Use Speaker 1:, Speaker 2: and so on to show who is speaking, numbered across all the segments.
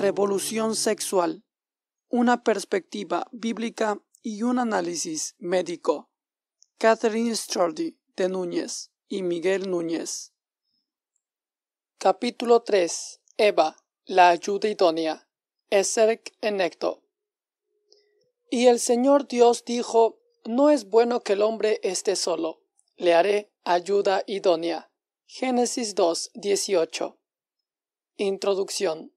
Speaker 1: Revolución Sexual, una perspectiva bíblica y un análisis médico. Catherine Strody de Núñez y Miguel Núñez. Capítulo 3. Eva, la ayuda idónea. Eserc Enecto. Y el Señor Dios dijo, No es bueno que el hombre esté solo, le haré ayuda idónea. Génesis 2, 18. Introducción.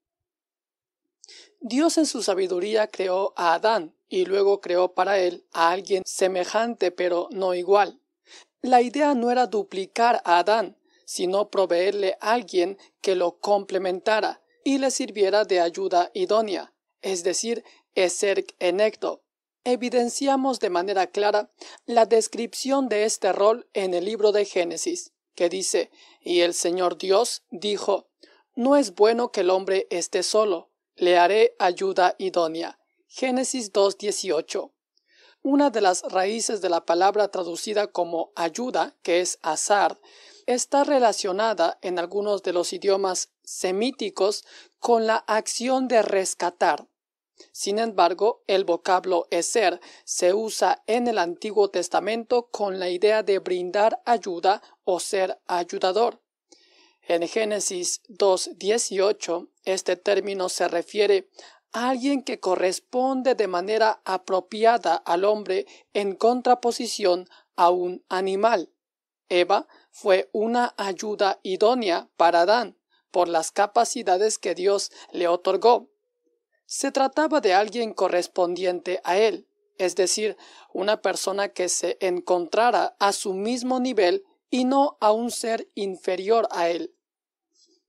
Speaker 1: Dios en su sabiduría creó a Adán y luego creó para él a alguien semejante pero no igual. La idea no era duplicar a Adán, sino proveerle a alguien que lo complementara y le sirviera de ayuda idónea, es decir, eser enecto. Evidenciamos de manera clara la descripción de este rol en el libro de Génesis, que dice, y el Señor Dios dijo, no es bueno que el hombre esté solo, le haré ayuda idónea. Génesis 2.18. Una de las raíces de la palabra traducida como ayuda, que es azar, está relacionada en algunos de los idiomas semíticos con la acción de rescatar. Sin embargo, el vocablo eser se usa en el Antiguo Testamento con la idea de brindar ayuda o ser ayudador. En Génesis 2.18, este término se refiere a alguien que corresponde de manera apropiada al hombre en contraposición a un animal. Eva fue una ayuda idónea para Adán por las capacidades que Dios le otorgó. Se trataba de alguien correspondiente a él, es decir, una persona que se encontrara a su mismo nivel y no a un ser inferior a él.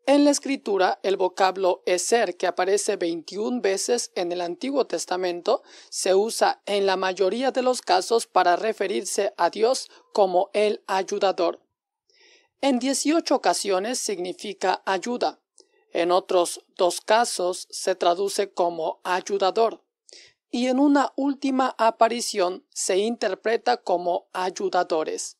Speaker 1: En la escritura, el vocablo eser, que aparece 21 veces en el Antiguo Testamento, se usa en la mayoría de los casos para referirse a Dios como el ayudador. En 18 ocasiones significa ayuda. En otros dos casos se traduce como ayudador. Y en una última aparición se interpreta como ayudadores.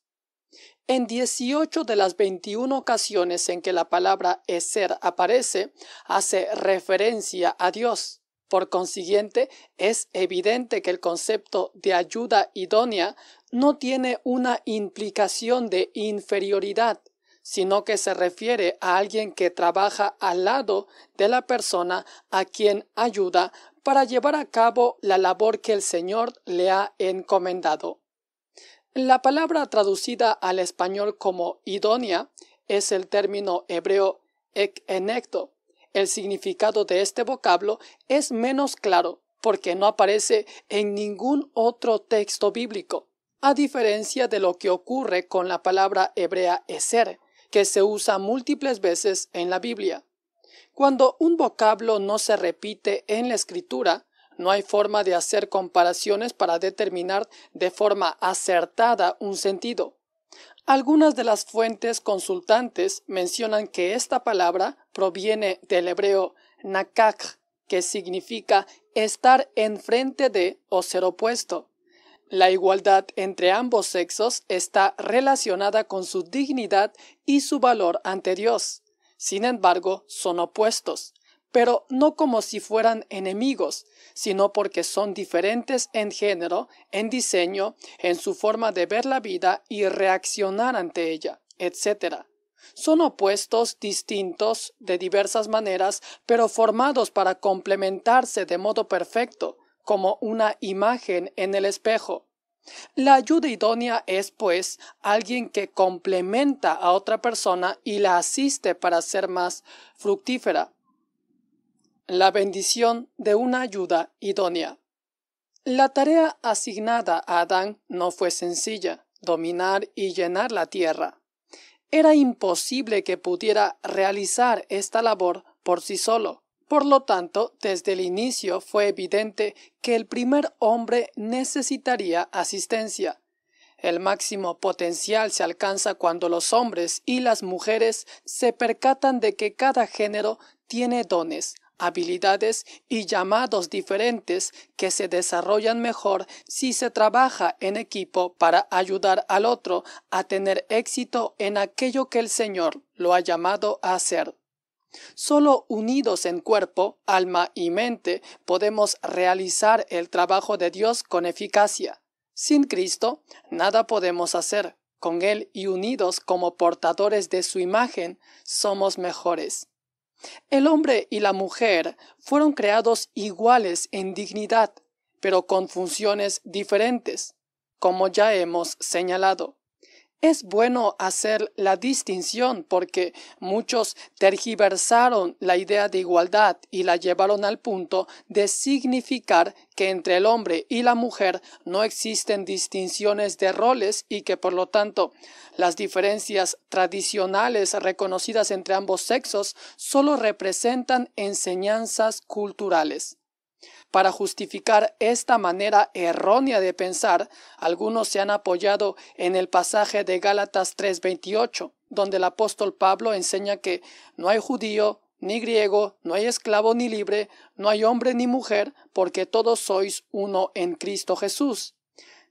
Speaker 1: En 18 de las 21 ocasiones en que la palabra ser aparece, hace referencia a Dios. Por consiguiente, es evidente que el concepto de ayuda idónea no tiene una implicación de inferioridad, sino que se refiere a alguien que trabaja al lado de la persona a quien ayuda para llevar a cabo la labor que el Señor le ha encomendado. La palabra traducida al español como idónea es el término hebreo enecto. El significado de este vocablo es menos claro porque no aparece en ningún otro texto bíblico, a diferencia de lo que ocurre con la palabra hebrea eser, que se usa múltiples veces en la Biblia. Cuando un vocablo no se repite en la escritura, no hay forma de hacer comparaciones para determinar de forma acertada un sentido. Algunas de las fuentes consultantes mencionan que esta palabra proviene del hebreo nakak, que significa estar enfrente de o ser opuesto. La igualdad entre ambos sexos está relacionada con su dignidad y su valor ante Dios. Sin embargo, son opuestos pero no como si fueran enemigos, sino porque son diferentes en género, en diseño, en su forma de ver la vida y reaccionar ante ella, etc. Son opuestos, distintos, de diversas maneras, pero formados para complementarse de modo perfecto, como una imagen en el espejo. La ayuda idónea es, pues, alguien que complementa a otra persona y la asiste para ser más fructífera, la bendición de una ayuda idónea. La tarea asignada a Adán no fue sencilla, dominar y llenar la tierra. Era imposible que pudiera realizar esta labor por sí solo. Por lo tanto, desde el inicio fue evidente que el primer hombre necesitaría asistencia. El máximo potencial se alcanza cuando los hombres y las mujeres se percatan de que cada género tiene dones, habilidades y llamados diferentes que se desarrollan mejor si se trabaja en equipo para ayudar al otro a tener éxito en aquello que el Señor lo ha llamado a hacer. Solo unidos en cuerpo, alma y mente podemos realizar el trabajo de Dios con eficacia. Sin Cristo, nada podemos hacer. Con Él y unidos como portadores de su imagen, somos mejores. El hombre y la mujer fueron creados iguales en dignidad, pero con funciones diferentes, como ya hemos señalado. Es bueno hacer la distinción porque muchos tergiversaron la idea de igualdad y la llevaron al punto de significar que entre el hombre y la mujer no existen distinciones de roles y que por lo tanto las diferencias tradicionales reconocidas entre ambos sexos solo representan enseñanzas culturales. Para justificar esta manera errónea de pensar, algunos se han apoyado en el pasaje de Gálatas 3:28, donde el apóstol Pablo enseña que no hay judío ni griego, no hay esclavo ni libre, no hay hombre ni mujer, porque todos sois uno en Cristo Jesús.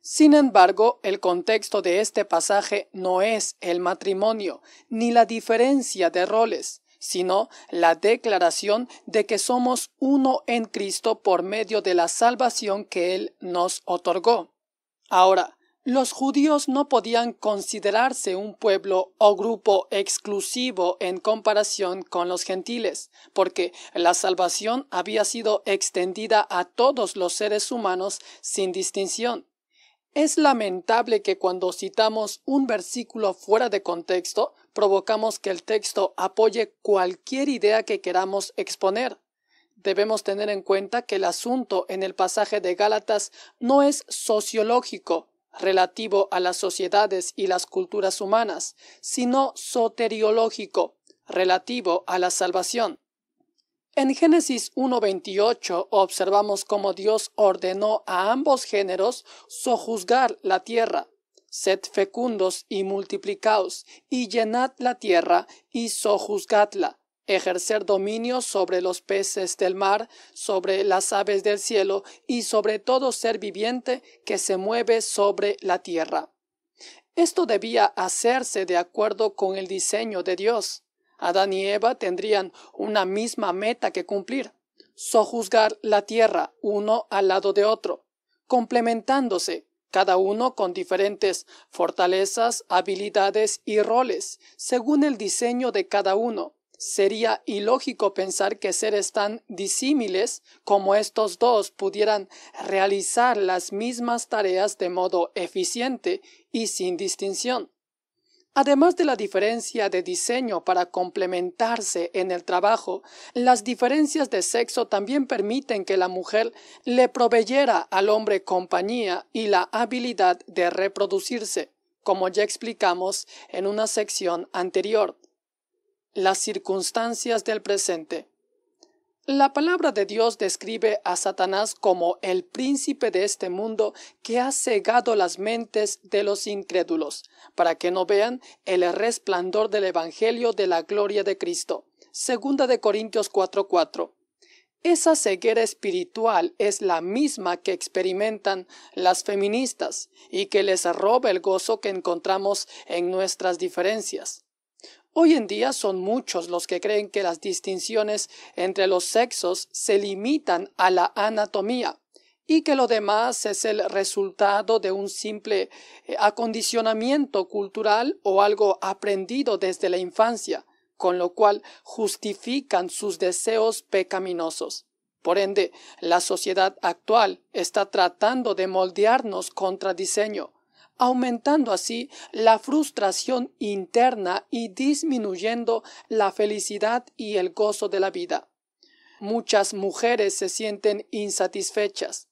Speaker 1: Sin embargo, el contexto de este pasaje no es el matrimonio, ni la diferencia de roles sino la declaración de que somos uno en Cristo por medio de la salvación que Él nos otorgó. Ahora, los judíos no podían considerarse un pueblo o grupo exclusivo en comparación con los gentiles, porque la salvación había sido extendida a todos los seres humanos sin distinción. Es lamentable que cuando citamos un versículo fuera de contexto, provocamos que el texto apoye cualquier idea que queramos exponer. Debemos tener en cuenta que el asunto en el pasaje de Gálatas no es sociológico, relativo a las sociedades y las culturas humanas, sino soteriológico, relativo a la salvación. En Génesis 1.28 observamos cómo Dios ordenó a ambos géneros sojuzgar la tierra. Sed fecundos y multiplicaos, y llenad la tierra y sojuzgadla ejercer dominio sobre los peces del mar, sobre las aves del cielo y sobre todo ser viviente que se mueve sobre la tierra. Esto debía hacerse de acuerdo con el diseño de Dios. Adán y Eva tendrían una misma meta que cumplir, sojuzgar la tierra uno al lado de otro, complementándose, cada uno con diferentes fortalezas, habilidades y roles, según el diseño de cada uno. Sería ilógico pensar que seres tan disímiles como estos dos pudieran realizar las mismas tareas de modo eficiente y sin distinción. Además de la diferencia de diseño para complementarse en el trabajo, las diferencias de sexo también permiten que la mujer le proveyera al hombre compañía y la habilidad de reproducirse, como ya explicamos en una sección anterior. Las circunstancias del presente. La palabra de Dios describe a Satanás como el príncipe de este mundo que ha cegado las mentes de los incrédulos, para que no vean el resplandor del Evangelio de la gloria de Cristo. Segunda de Corintios 4:4. Esa ceguera espiritual es la misma que experimentan las feministas y que les roba el gozo que encontramos en nuestras diferencias. Hoy en día son muchos los que creen que las distinciones entre los sexos se limitan a la anatomía y que lo demás es el resultado de un simple eh, acondicionamiento cultural o algo aprendido desde la infancia, con lo cual justifican sus deseos pecaminosos. Por ende, la sociedad actual está tratando de moldearnos contra diseño, aumentando así la frustración interna y disminuyendo la felicidad y el gozo de la vida. Muchas mujeres se sienten insatisfechas,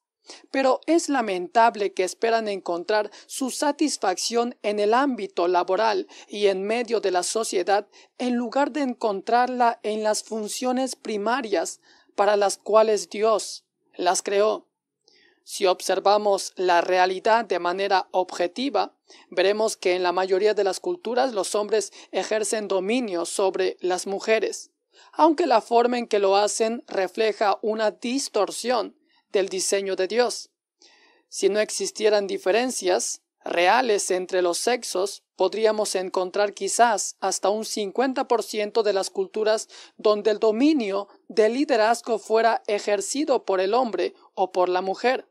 Speaker 1: pero es lamentable que esperan encontrar su satisfacción en el ámbito laboral y en medio de la sociedad en lugar de encontrarla en las funciones primarias para las cuales Dios las creó. Si observamos la realidad de manera objetiva, veremos que en la mayoría de las culturas los hombres ejercen dominio sobre las mujeres, aunque la forma en que lo hacen refleja una distorsión del diseño de Dios. Si no existieran diferencias reales entre los sexos, podríamos encontrar quizás hasta un 50% de las culturas donde el dominio del liderazgo fuera ejercido por el hombre o por la mujer.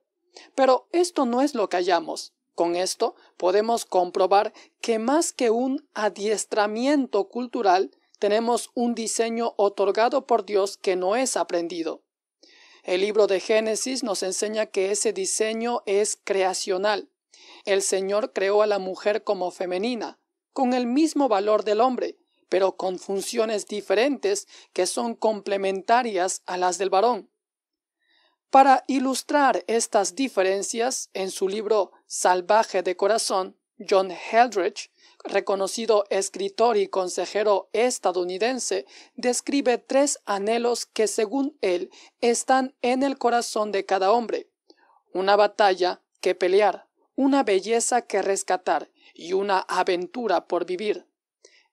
Speaker 1: Pero esto no es lo que hallamos. Con esto podemos comprobar que más que un adiestramiento cultural, tenemos un diseño otorgado por Dios que no es aprendido. El libro de Génesis nos enseña que ese diseño es creacional. El Señor creó a la mujer como femenina, con el mismo valor del hombre, pero con funciones diferentes que son complementarias a las del varón. Para ilustrar estas diferencias, en su libro Salvaje de Corazón, John Heldrich, reconocido escritor y consejero estadounidense, describe tres anhelos que, según él, están en el corazón de cada hombre. Una batalla que pelear, una belleza que rescatar y una aventura por vivir.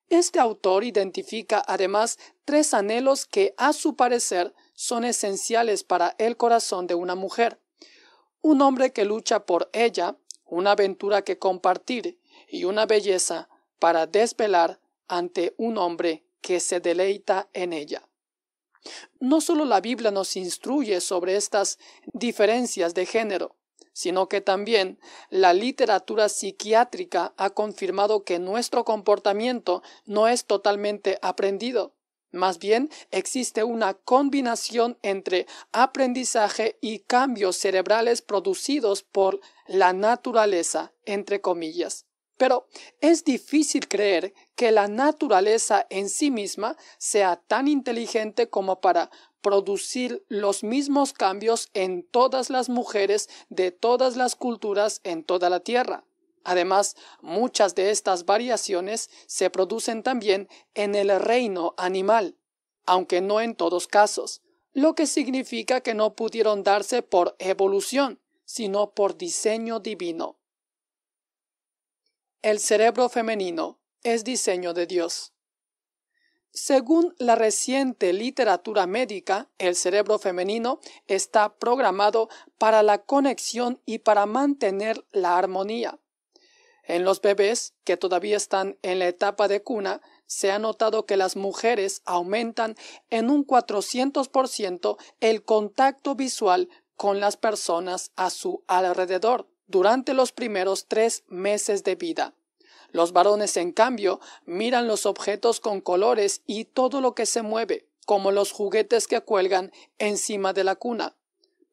Speaker 1: Este autor identifica además tres anhelos que, a su parecer, son esenciales para el corazón de una mujer. Un hombre que lucha por ella, una aventura que compartir y una belleza para desvelar ante un hombre que se deleita en ella. No solo la Biblia nos instruye sobre estas diferencias de género, sino que también la literatura psiquiátrica ha confirmado que nuestro comportamiento no es totalmente aprendido. Más bien, existe una combinación entre aprendizaje y cambios cerebrales producidos por la naturaleza, entre comillas. Pero es difícil creer que la naturaleza en sí misma sea tan inteligente como para producir los mismos cambios en todas las mujeres de todas las culturas en toda la Tierra. Además, muchas de estas variaciones se producen también en el reino animal, aunque no en todos casos, lo que significa que no pudieron darse por evolución, sino por diseño divino. El cerebro femenino es diseño de Dios. Según la reciente literatura médica, el cerebro femenino está programado para la conexión y para mantener la armonía. En los bebés que todavía están en la etapa de cuna, se ha notado que las mujeres aumentan en un 400% el contacto visual con las personas a su alrededor durante los primeros tres meses de vida. Los varones, en cambio, miran los objetos con colores y todo lo que se mueve, como los juguetes que cuelgan encima de la cuna.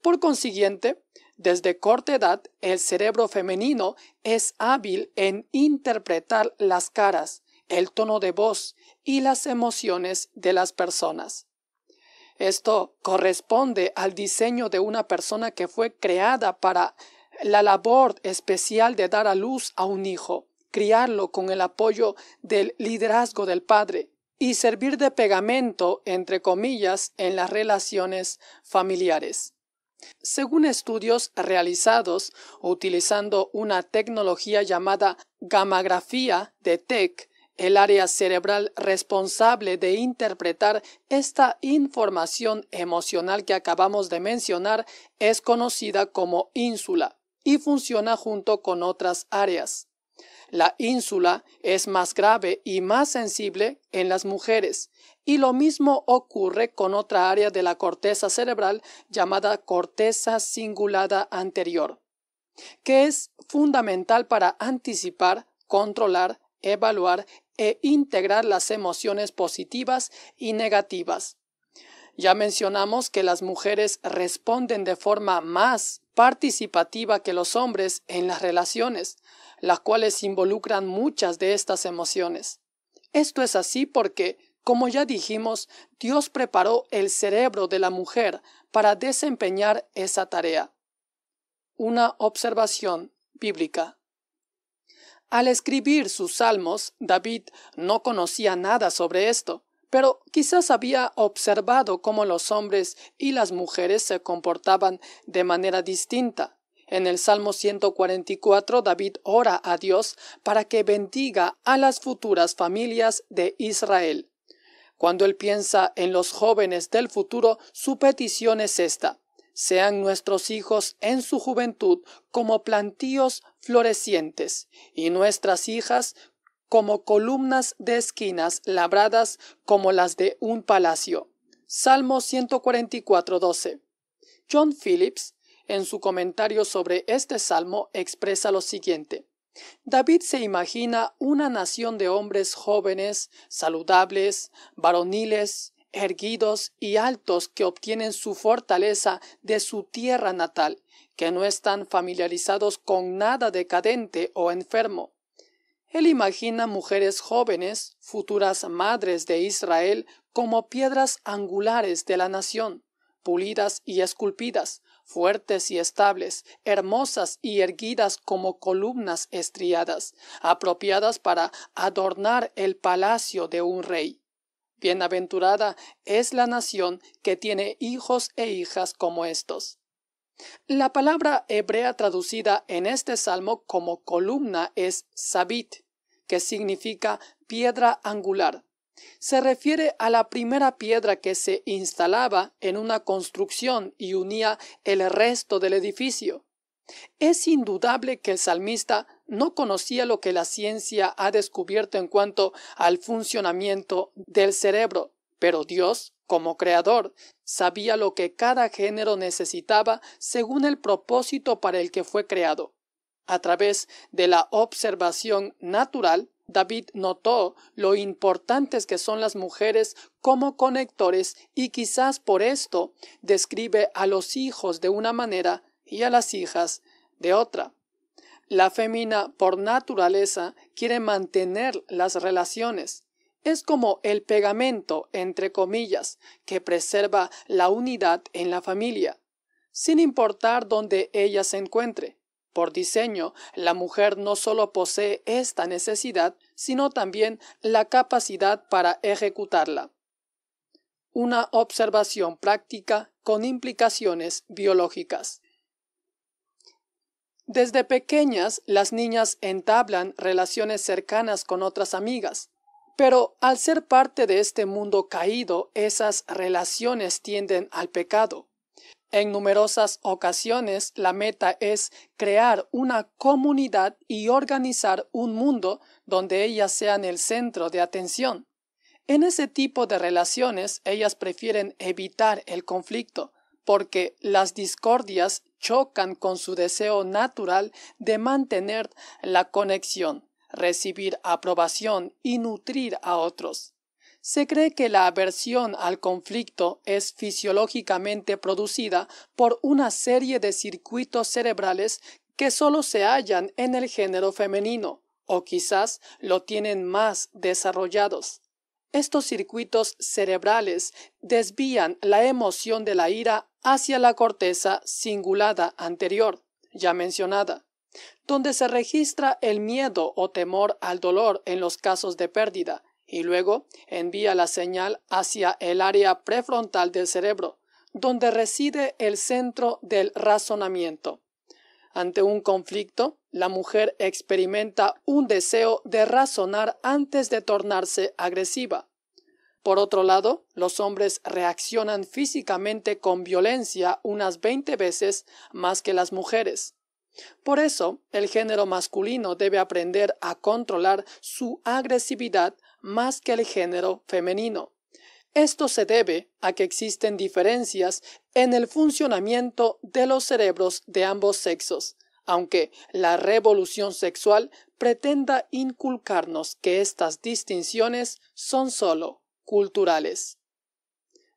Speaker 1: Por consiguiente, desde corta edad, el cerebro femenino es hábil en interpretar las caras, el tono de voz y las emociones de las personas. Esto corresponde al diseño de una persona que fue creada para la labor especial de dar a luz a un hijo criarlo con el apoyo del liderazgo del padre y servir de pegamento, entre comillas, en las relaciones familiares. Según estudios realizados utilizando una tecnología llamada gamografía de TEC, el área cerebral responsable de interpretar esta información emocional que acabamos de mencionar es conocida como ínsula y funciona junto con otras áreas. La ínsula es más grave y más sensible en las mujeres, y lo mismo ocurre con otra área de la corteza cerebral llamada corteza cingulada anterior, que es fundamental para anticipar, controlar, evaluar e integrar las emociones positivas y negativas. Ya mencionamos que las mujeres responden de forma más participativa que los hombres en las relaciones, las cuales involucran muchas de estas emociones. Esto es así porque, como ya dijimos, Dios preparó el cerebro de la mujer para desempeñar esa tarea. Una observación bíblica. Al escribir sus salmos, David no conocía nada sobre esto, pero quizás había observado cómo los hombres y las mujeres se comportaban de manera distinta. En el Salmo 144, David ora a Dios para que bendiga a las futuras familias de Israel. Cuando él piensa en los jóvenes del futuro, su petición es esta. Sean nuestros hijos en su juventud como plantíos florecientes y nuestras hijas como columnas de esquinas labradas como las de un palacio. Salmo 144, 12. John Phillips en su comentario sobre este salmo expresa lo siguiente. David se imagina una nación de hombres jóvenes, saludables, varoniles, erguidos y altos que obtienen su fortaleza de su tierra natal, que no están familiarizados con nada decadente o enfermo. Él imagina mujeres jóvenes, futuras madres de Israel, como piedras angulares de la nación, pulidas y esculpidas, fuertes y estables, hermosas y erguidas como columnas estriadas, apropiadas para adornar el palacio de un rey. Bienaventurada es la nación que tiene hijos e hijas como estos. La palabra hebrea traducida en este salmo como columna es sabit, que significa piedra angular. Se refiere a la primera piedra que se instalaba en una construcción y unía el resto del edificio. Es indudable que el salmista no conocía lo que la ciencia ha descubierto en cuanto al funcionamiento del cerebro, pero Dios, como creador, sabía lo que cada género necesitaba según el propósito para el que fue creado. A través de la observación natural, David notó lo importantes que son las mujeres como conectores y quizás por esto describe a los hijos de una manera y a las hijas de otra. La femina por naturaleza quiere mantener las relaciones. Es como el pegamento, entre comillas, que preserva la unidad en la familia, sin importar dónde ella se encuentre. Por diseño, la mujer no solo posee esta necesidad, sino también la capacidad para ejecutarla. Una observación práctica con implicaciones biológicas. Desde pequeñas, las niñas entablan relaciones cercanas con otras amigas, pero al ser parte de este mundo caído, esas relaciones tienden al pecado. En numerosas ocasiones la meta es crear una comunidad y organizar un mundo donde ellas sean el centro de atención. En ese tipo de relaciones ellas prefieren evitar el conflicto, porque las discordias chocan con su deseo natural de mantener la conexión, recibir aprobación y nutrir a otros. Se cree que la aversión al conflicto es fisiológicamente producida por una serie de circuitos cerebrales que solo se hallan en el género femenino, o quizás lo tienen más desarrollados. Estos circuitos cerebrales desvían la emoción de la ira hacia la corteza cingulada anterior, ya mencionada, donde se registra el miedo o temor al dolor en los casos de pérdida, y luego envía la señal hacia el área prefrontal del cerebro, donde reside el centro del razonamiento. Ante un conflicto, la mujer experimenta un deseo de razonar antes de tornarse agresiva. Por otro lado, los hombres reaccionan físicamente con violencia unas 20 veces más que las mujeres. Por eso, el género masculino debe aprender a controlar su agresividad más que el género femenino. Esto se debe a que existen diferencias en el funcionamiento de los cerebros de ambos sexos, aunque la revolución sexual pretenda inculcarnos que estas distinciones son sólo culturales.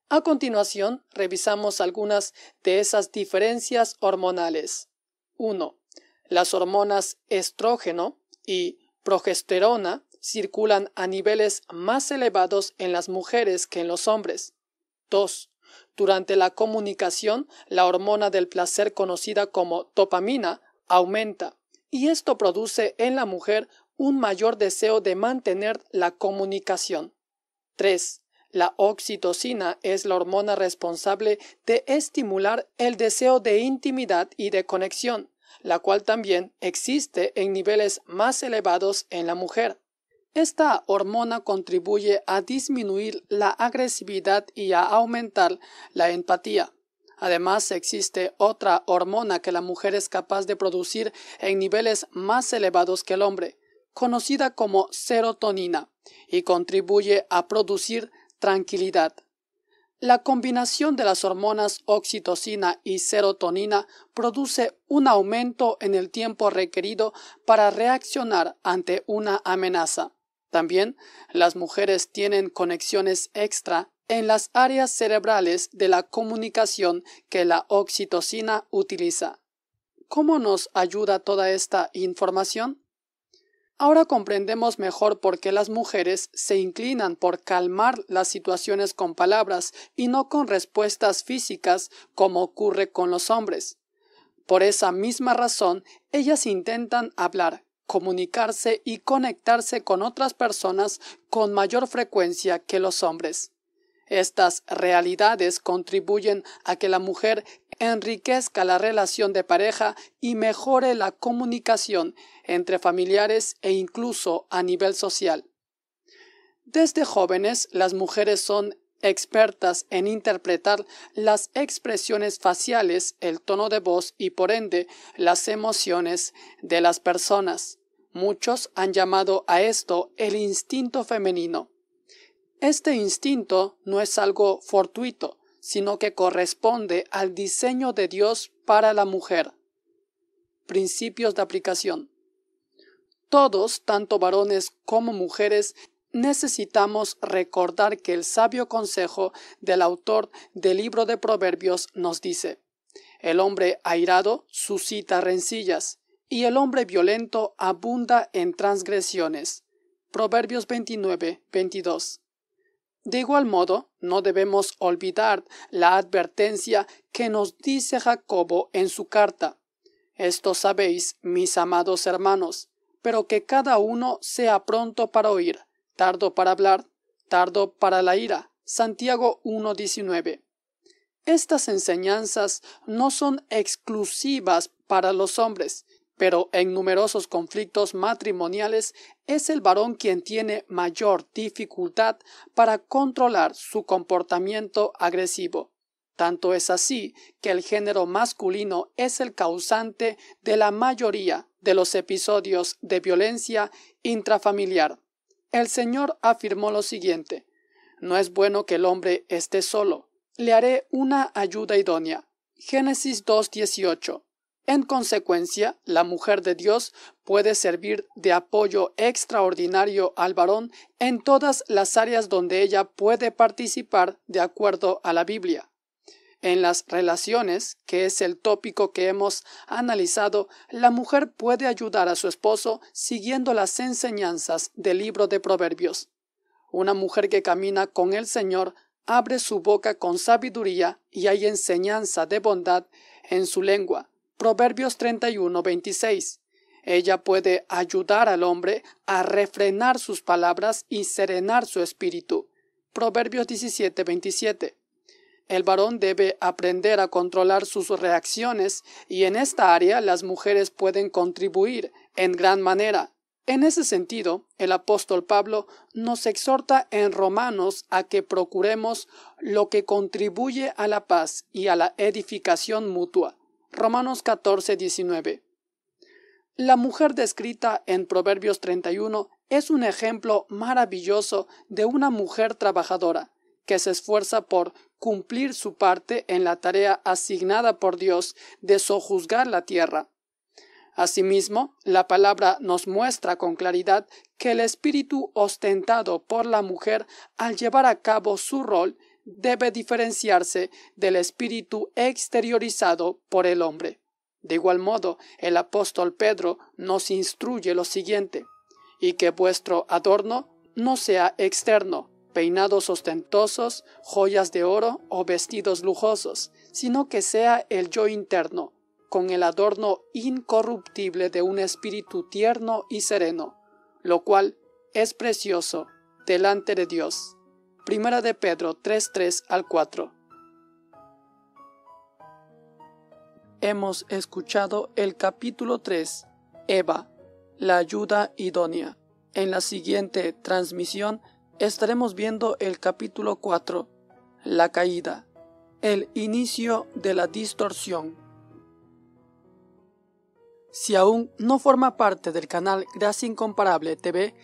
Speaker 1: A continuación, revisamos algunas de esas diferencias hormonales. 1. Las hormonas estrógeno y progesterona circulan a niveles más elevados en las mujeres que en los hombres. 2. Durante la comunicación, la hormona del placer conocida como dopamina aumenta, y esto produce en la mujer un mayor deseo de mantener la comunicación. 3. La oxitocina es la hormona responsable de estimular el deseo de intimidad y de conexión, la cual también existe en niveles más elevados en la mujer. Esta hormona contribuye a disminuir la agresividad y a aumentar la empatía. Además, existe otra hormona que la mujer es capaz de producir en niveles más elevados que el hombre, conocida como serotonina, y contribuye a producir tranquilidad. La combinación de las hormonas oxitocina y serotonina produce un aumento en el tiempo requerido para reaccionar ante una amenaza. También las mujeres tienen conexiones extra en las áreas cerebrales de la comunicación que la oxitocina utiliza. ¿Cómo nos ayuda toda esta información? Ahora comprendemos mejor por qué las mujeres se inclinan por calmar las situaciones con palabras y no con respuestas físicas como ocurre con los hombres. Por esa misma razón, ellas intentan hablar, comunicarse y conectarse con otras personas con mayor frecuencia que los hombres. Estas realidades contribuyen a que la mujer enriquezca la relación de pareja y mejore la comunicación entre familiares e incluso a nivel social. Desde jóvenes, las mujeres son expertas en interpretar las expresiones faciales, el tono de voz y por ende las emociones de las personas. Muchos han llamado a esto el instinto femenino. Este instinto no es algo fortuito, sino que corresponde al diseño de Dios para la mujer. Principios de aplicación. Todos, tanto varones como mujeres, necesitamos recordar que el sabio consejo del autor del libro de Proverbios nos dice, el hombre airado suscita rencillas y el hombre violento abunda en transgresiones. Proverbios 29, 22. De igual modo, no debemos olvidar la advertencia que nos dice Jacobo en su carta. Esto sabéis, mis amados hermanos, pero que cada uno sea pronto para oír, tardo para hablar, tardo para la ira. Santiago 1.19. Estas enseñanzas no son exclusivas para los hombres, pero en numerosos conflictos matrimoniales es el varón quien tiene mayor dificultad para controlar su comportamiento agresivo. Tanto es así que el género masculino es el causante de la mayoría de los episodios de violencia intrafamiliar. El Señor afirmó lo siguiente, No es bueno que el hombre esté solo, le haré una ayuda idónea. Génesis 2.18 en consecuencia, la mujer de Dios puede servir de apoyo extraordinario al varón en todas las áreas donde ella puede participar de acuerdo a la Biblia. En las relaciones, que es el tópico que hemos analizado, la mujer puede ayudar a su esposo siguiendo las enseñanzas del libro de Proverbios. Una mujer que camina con el Señor abre su boca con sabiduría y hay enseñanza de bondad en su lengua. Proverbios 31, Ella puede ayudar al hombre a refrenar sus palabras y serenar su espíritu. Proverbios 17, El varón debe aprender a controlar sus reacciones y en esta área las mujeres pueden contribuir en gran manera. En ese sentido, el apóstol Pablo nos exhorta en Romanos a que procuremos lo que contribuye a la paz y a la edificación mutua. Romanos 14, La mujer descrita en Proverbios 31 es un ejemplo maravilloso de una mujer trabajadora, que se esfuerza por cumplir su parte en la tarea asignada por Dios de sojuzgar la tierra. Asimismo, la palabra nos muestra con claridad que el espíritu ostentado por la mujer al llevar a cabo su rol debe diferenciarse del espíritu exteriorizado por el hombre. De igual modo, el apóstol Pedro nos instruye lo siguiente, y que vuestro adorno no sea externo, peinados ostentosos, joyas de oro o vestidos lujosos, sino que sea el yo interno, con el adorno incorruptible de un espíritu tierno y sereno, lo cual es precioso delante de Dios. Primera de Pedro 3:3 al 4. Hemos escuchado el capítulo 3, Eva, la ayuda idónea. En la siguiente transmisión estaremos viendo el capítulo 4, la caída, el inicio de la distorsión. Si aún no forma parte del canal Gracia Incomparable TV,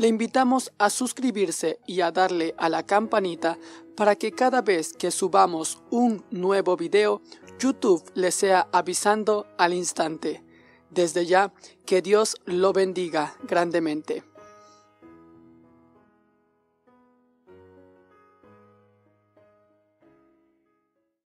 Speaker 1: le invitamos a suscribirse y a darle a la campanita para que cada vez que subamos un nuevo video, YouTube le sea avisando al instante. Desde ya, que Dios lo bendiga grandemente.